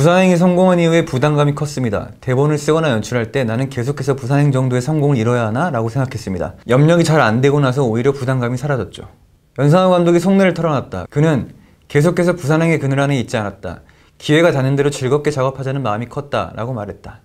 부산행이 성공한 이후에 부담감이 컸습니다. 대본을 쓰거나 연출할 때 나는 계속해서 부산행 정도의 성공을 이뤄야 하나? 라고 생각했습니다. 염력이 잘 안 되고 나서 오히려 부담감이 사라졌죠. 연상호 감독이 속내를 털어놨다. 그는 계속해서 부산행의 그늘 안에 있지 않았다. 기회가 닿는 대로 즐겁게 작업하자는 마음이 컸다. 라고 말했다.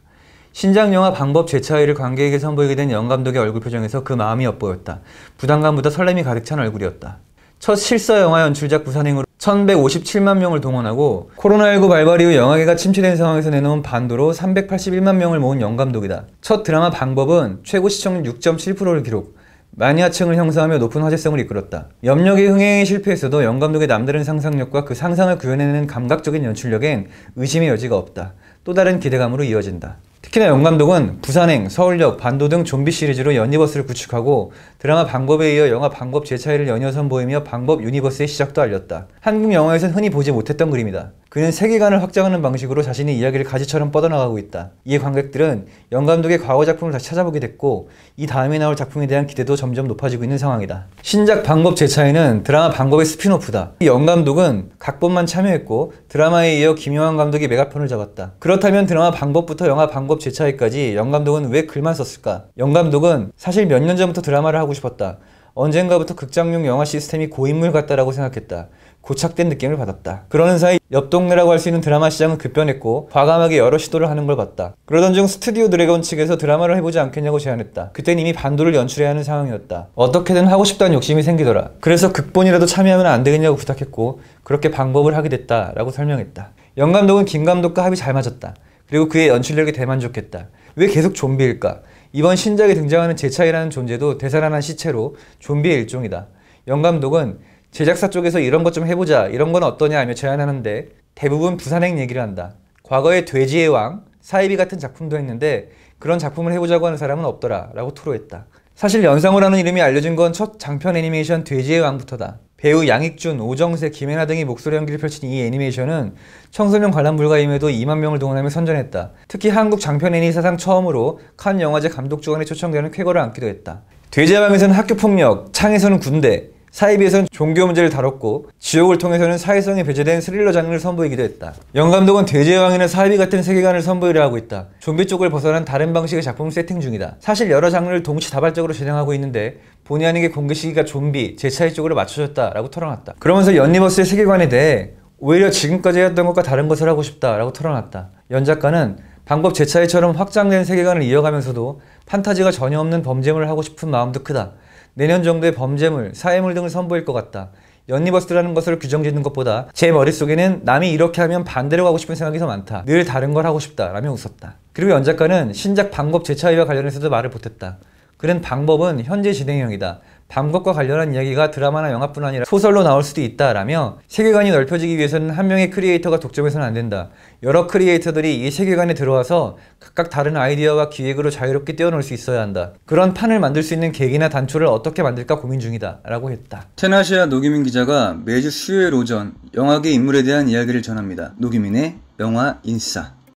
신작 영화 방법 재차이를 관객에게 선보이게 된 영감독의 얼굴 표정에서 그 마음이 엿보였다. 부담감보다 설렘이 가득 찬 얼굴이었다. 첫 실사 영화 연출작 부산행으로 1157만 명을 동원하고 코로나19 발발 이후 영화계가 침체된 상황에서 내놓은 반도로 381만 명을 모은 영감독이다. 첫 드라마 방법은 최고 시청률 6.7%를 기록, 마니아층을 형성하며 높은 화제성을 이끌었다. 염력의 흥행에 실패했어도 영감독의 남다른 상상력과 그 상상을 구현해내는 감각적인 연출력엔 의심의 여지가 없다. 또 다른 기대감으로 이어진다. 특히나 영 감독은 부산행, 서울역, 반도 등 좀비 시리즈로 연니버스를 구축하고 드라마 방법에 이어 영화 방법 재차이를 연이어 선보이며 방법 유니버스의 시작도 알렸다. 한국 영화에선 흔히 보지 못했던 그림이다. 그는 세계관을 확장하는 방식으로 자신의 이야기를 가지처럼 뻗어나가고 있다. 이에 관객들은 영 감독의 과거 작품을 다시 찾아보게 됐고 이 다음에 나올 작품에 대한 기대도 점점 높아지고 있는 상황이다. 신작 방법 제차에는 드라마 방법의 스피노프다. 영 감독은 각본만 참여했고 드라마에 이어 김영환 감독이 메가폰을 잡았다. 그렇다면 드라마 방법부터 영화 방법 제차에까지영 감독은 왜 글만 썼을까? 영 감독은 사실 몇 년 전부터 드라마를 하고 싶었다. 언젠가부터 극장용 영화 시스템이 고인물 같다라고 생각했다. 고착된 느낌을 받았다. 그러는 사이 옆 동네라고 할 수 있는 드라마 시장은 급변했고 과감하게 여러 시도를 하는 걸 봤다. 그러던 중 스튜디오 드래곤 측에서 드라마를 해보지 않겠냐고 제안했다. 그땐 이미 반도를 연출해야 하는 상황이었다. 어떻게든 하고 싶다는 욕심이 생기더라. 그래서 극본이라도 참여하면 안 되겠냐고 부탁했고 그렇게 방법을 하게 됐다라고 설명했다. 영 감독은 김 감독과 합이 잘 맞았다. 그리고 그의 연출력이 대만족했다. 왜 계속 좀비일까? 이번 신작에 등장하는 제차이라는 존재도 되살아난 시체로 좀비의 일종이다. 영 감독은 제작사 쪽에서 이런 것 좀 해보자 이런 건 어떠냐 며 제안하는데 대부분 부산행 얘기를 한다. 과거의 돼지의 왕, 사이비 같은 작품도 했는데 그런 작품을 해보자고 하는 사람은 없더라 라고 토로했다. 사실 연상호라는 이름이 알려진 건 첫 장편 애니메이션 돼지의 왕부터다. 배우 양익준, 오정세, 김혜나 등이 목소리 연기를 펼친 이 애니메이션은 청소년 관람 불가임에도 2만 명을 동원하며 선전했다. 특히 한국 장편 애니 사상 처음으로 칸 영화제 감독 주관에 초청되는 쾌거를 안기도 했다. 돼지야방에서는 학교폭력, 창에서는 군대, 사이비에서는 종교 문제를 다뤘고 지옥을 통해서는 사회성이 배제된 스릴러 장르를 선보이기도 했다. 영감독은 돼지왕이나 사이비 같은 세계관을 선보이려 하고 있다. 좀비 쪽을 벗어난 다른 방식의 작품을 세팅 중이다. 사실 여러 장르를 동시다발적으로 진행하고 있는데 본의 아니게 공개 시기가 좀비, 제차이 쪽으로 맞춰졌다라고 털어놨다. 그러면서 연니버스의 세계관에 대해 오히려 지금까지 했던 것과 다른 것을 하고 싶다라고 털어놨다. 연작가는 방법 제차이처럼 확장된 세계관을 이어가면서도 판타지가 전혀 없는 범죄물을 하고 싶은 마음도 크다. 내년 정도의 범죄물, 사회물 등을 선보일 것 같다. 연니버스라는 것을 규정짓는 것보다 제 머릿속에는 남이 이렇게 하면 반대로 가고 싶은 생각이 더 많다. 늘 다른 걸 하고 싶다. 라며 웃었다. 그리고 연 작가는 신작 방법 재차이와 관련해서도 말을 보탰다. 그는 방법은 현재 진행형이다. 방법과 관련한 이야기가 드라마나 영화뿐 아니라 소설로 나올 수도 있다라며 세계관이 넓혀지기 위해서는 한 명의 크리에이터가 독점해서는 안 된다. 여러 크리에이터들이 이 세계관에 들어와서 각각 다른 아이디어와 기획으로 자유롭게 뛰어놀수 있어야 한다. 그런 판을 만들 수 있는 계기나 단초를 어떻게 만들까 고민 중이다. 라고 했다. 테나시아 노기민 기자가 매주 수요일 오전 영화계 인물에 대한 이야기를 전합니다. 노기민의 영화 인싸